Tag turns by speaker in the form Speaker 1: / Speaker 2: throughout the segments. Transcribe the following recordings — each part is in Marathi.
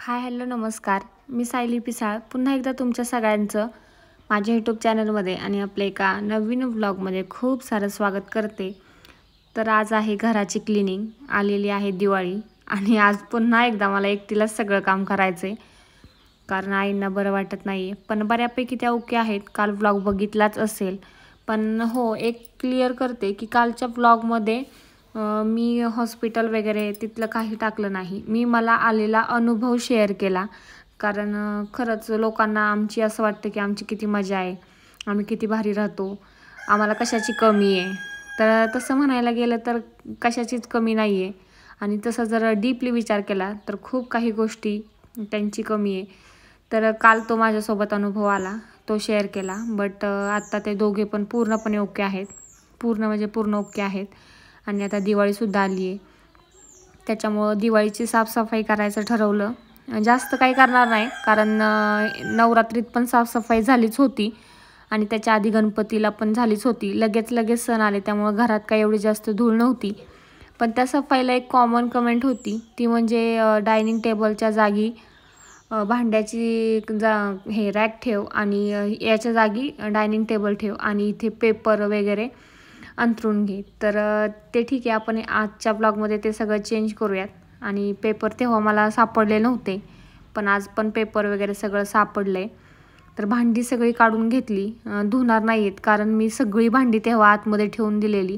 Speaker 1: हाय हॅलो नमस्कार मी सायली पिसाळ पुन्हा एकदा तुमच्या सगळ्यांचं माझ्या यूट्यूब चॅनलमध्ये आणि आपल्या एका नवीन व्लॉगमध्ये खूप सारं स्वागत करते तर आज आहे घराची क्लिनिंग आलेली आहे दिवाळी आणि आज पुन्हा एकदा मला एकटीलाच सगळं काम करायचं आहे कारण आईंना बरं वाटत नाही आहे पण बऱ्यापैकी त्या ओके आहेत काल व्लॉग बघितलाच असेल पण हो एक क्लिअर करते की कालच्या व्लॉगमध्ये मी हॉस्पिटल वगैरे तिथलं काही टाकलं नाही मी मला आलेला अनुभव शेअर केला कारण खरंच लोकांना आमची असं वाटतं की आमची किती मजा आहे आम्ही किती भारी राहतो आम्हाला कशाची कमी आहे तर तसं म्हणायला गेलं तर कशाचीच कमी नाही आहे आणि तसं जर डीपली विचार केला तर खूप काही गोष्टी त्यांची कमी आहे तर काल तो माझ्यासोबत अनुभव आला तो शेअर केला बट आत्ता ते दोघे पण पूर्णपणे ओके आहेत पूर्ण म्हणजे पूर्ण ओके आहेत आणि आता दिवाळीसुद्धा आली आहे त्याच्यामुळं दिवाळीची साफसफाई करायचं ठरवलं जास्त काही करणार नाही कारण नवरात्रीत पण साफसफाई झालीच होती आणि त्याच्या आधी गणपतीला पण झालीच होती लगेच लगेच सण आले त्यामुळं घरात काही एवढी जास्त धूळ नव्हती पण त्या सफाईला एक कॉमन कमेंट होती ती म्हणजे डायनिंग टेबलच्या जागी भांड्याची जा हे रॅक ठेव आणि याच्या जागी डायनिंग टेबल ठेव आणि इथे पेपर वगैरे अंतरून घे तर ते ठीक आहे आपण आजच्या ब्लॉगमध्ये ते सगळं चेंज करूयात आणि पेपर तेव्हा मला सापडले नव्हते पण आज पण पेपर वगैरे सगळं सापडलं आहे तर भांडी सगळी काढून घेतली धुणार नाही आहेत कारण मी सगळी भांडी तेव्हा आतमध्ये ठेवून दिलेली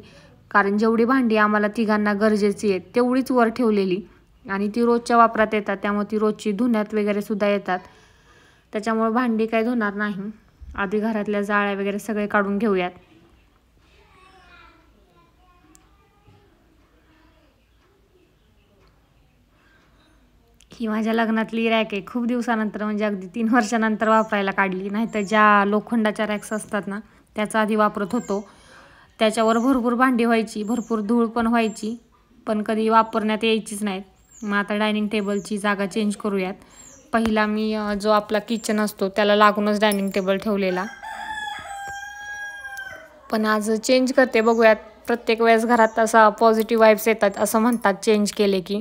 Speaker 1: कारण जेवढी भांडी आम्हाला तिघांना गरजेची आहेत तेवढीच वर ठेवलेली आणि ती रोजच्या वापरात येतात त्यामुळे ती रोजची धुण्यात वगैरे सुद्धा येतात त्याच्यामुळे भांडी काही धुणार नाही आधी घरातल्या जाळ्या वगैरे सगळे काढून घेऊयात ही माझ्या लग्नातली रॅक आहे खूप दिवसानंतर म्हणजे अगदी तीन वर्षानंतर वापरायला काढली नाहीतर ज्या लोखंडाच्या रॅक्स असतात ना त्याचा आधी वापरत होतो त्याच्यावर भरपूर भांडी व्हायची भरपूर धूळ पण व्हायची पण कधी वापरण्यात यायचीच नाहीत मग आता डायनिंग टेबलची जागा चेंज करूयात पहिला मी जो आपला किचन असतो त्याला लागूनच डायनिंग टेबल ठेवलेला पण आज चेंज करते बघूयात प्रत्येक वेळेस घरात असा पॉझिटिव्ह वाईब्स येतात असं म्हणतात चेंज केले की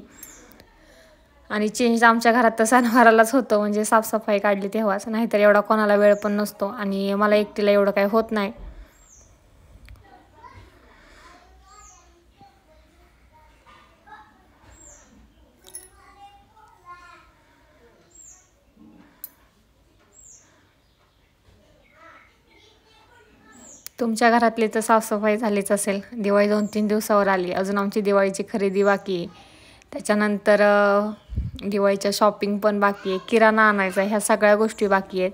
Speaker 1: आणि चेंज आमच्या घरात तर सणवारालाच होतं म्हणजे साफसफाई काढली तेव्हाच नाहीतर एवढा कोणाला वेळ पण नसतो आणि मला एकटीला एवढं काही होत नाही तुमच्या घरातली तर साफसफाई झालीच असेल दिवाळी दोन तीन दिवसावर आली अजून आमची दिवाळीची खरेदी बाकी त्याच्यानंतर दिवाळीच्या शॉपिंग पण बाकी आहे किराणा आणायचा ह्या सगळ्या गोष्टी बाकी आहेत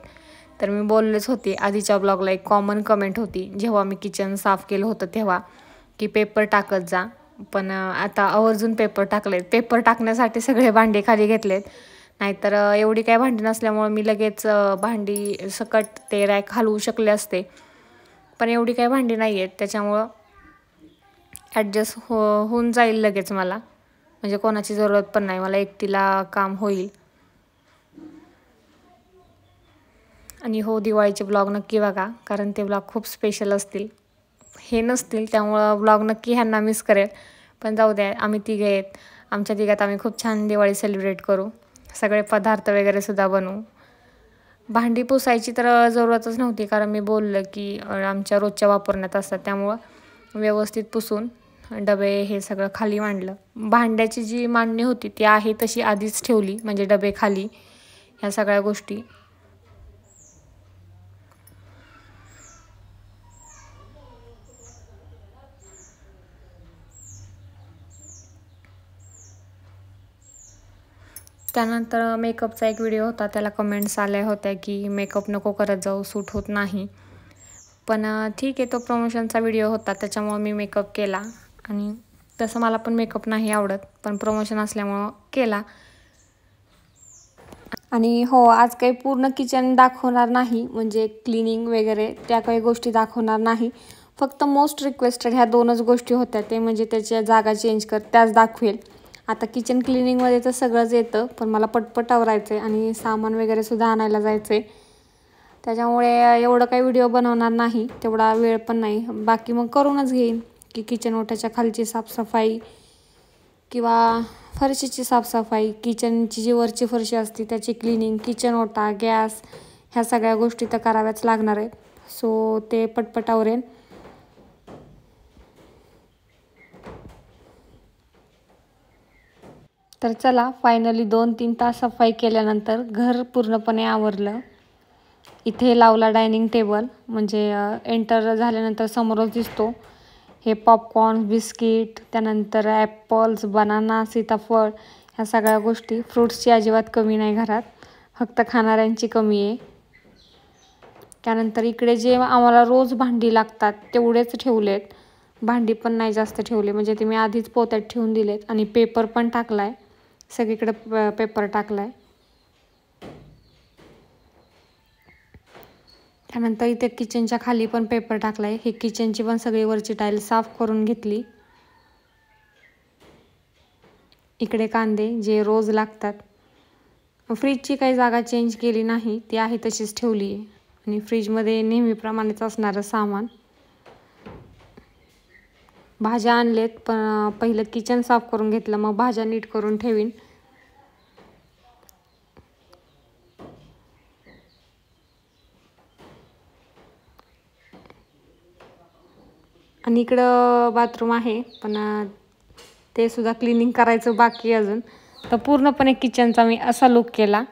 Speaker 1: तर मी बोललेच होते आधीच्या ब्लॉगला एक कॉमन कमेंट होती जेव्हा मी किचन साफ केलं होतं तेव्हा की पेपर टाकत जा पण आता आवर्जून पेपर टाकलेत पेपर टाकण्यासाठी सगळे भांडे खाली घेतलेत नाहीतर एवढी काय भांडी नसल्यामुळं मी लगेच भांडी सकट ते रॅक हलवू शकले असते पण एवढी काय भांडी नाही आहेत त्याच्यामुळं ॲडजस्ट हो होऊन जाईल लगेच मला म्हणजे कोणाची जरूरत पण नाही मला एकटीला काम होईल आणि हो दिवाळीचे ब्लॉग नक्की बघा कारण ते ब्लॉग खूप स्पेशल असतील हे नसतील त्यामुळं ब्लॉग नक्की ह्यांना मिस करेल पण जाऊ द्या आम्ही तिघे आहेत आमच्या तिघ्यात आम्ही खूप छान दिवाळी सेलिब्रेट करू सगळे पदार्थ वगैरे सुद्धा बनवू भांडी पुसायची तर जरूरतच नव्हती कारण मी बोललं की आमच्या रोजच्या वापरण्यात असतात त्यामुळं व्यवस्थित पुसून डबे हे सगळं खाली मांडलं भांड्याची जी मांडणी होती ती आहे तशी आधीच ठेवली म्हणजे डबे खाली ह्या सगळ्या गोष्टी त्यानंतर मेकअपचा एक व्हिडिओ होता त्याला कमेंट्स आल्या होत्या की मेकअप नको करत जाऊ सूट होत नाही पण ठीक आहे तो प्रमोशनचा व्हिडिओ होता त्याच्यामुळे मी मेकअप केला आणि तसं मला पण मेकअप नाही आवडत पण प्रमोशन असल्यामुळं केला आणि हो आज काही पूर्ण किचन दाखवणार नाही म्हणजे क्लिनिंग वगैरे त्या काही गोष्टी दाखवणार नाही फक्त मोस्ट रिक्वेस्टेड ह्या दोनच गोष्टी होत्या ते म्हणजे त्याच्या जागा चेंज कर त्याच दाखवेल आता किचन क्लिनिंगमध्ये तर सगळंच येतं पण मला पटपट आवरायचं आहे आणि सामान वगैरेसुद्धा आणायला जायचं आहे त्याच्यामुळे एवढं काही व्हिडिओ बनवणार नाही तेवढा वेळ पण नाही बाकी मग करूनच घेईन की किचन ओट्याच्या खालची साफसफाई किंवा फरशीची साफसफाई किचनची जी वरची फरशी असते त्याची क्लिनिंग किचन ओटा गॅस ह्या सगळ्या गोष्टी तर कराव्याच लागणार आहेत सो ते पटपट तर चला फायनली दोन तीन तास सफाई केल्यानंतर घर पूर्णपणे आवरलं इथे लावला डायनिंग टेबल म्हणजे एंटर झाल्यानंतर समोरच दिसतो हे पॉपकॉर्न बिस्किट त्यानंतर ॲपल्स बनाना सीताफळ ह्या सगळ्या गोष्टी फ्रूट्सची अजिबात कमी नाही घरात फक्त खाणाऱ्यांची कमी आहे त्यानंतर इकडे जे आम्हाला रोज भांडी लागतात तेवढेच ठेवलेत भांडी पण नाही जास्त ठेवले म्हणजे ते मी आधीच पोत्यात ठेवून दिलेत आणि पेपर पण टाकला आहे सगळीकडे पेपर टाकला आहे त्यानंतर इथे किचनच्या खाली पण पेपर टाकला आहे हे किचनची पण सगळी वरची टाईल साफ करून घेतली इकडे कांदे जे रोज लागतात फ्रीजची काही जागा चेंज केली नाही ती आहे तशीच ठेवली आहे आणि फ्रीजमध्ये नेहमीप्रमाणेच असणारं सामान भाज्या आणलेत पण पहिलं किचन साफ करून घेतलं मग भाज्या नीट करून ठेवीन आणि इकडं बाथरूम आहे पण ते सुद्धा क्लिनिंग करायचं बाकी अजून तर पूर्णपणे किचनचा मी असा लुक केला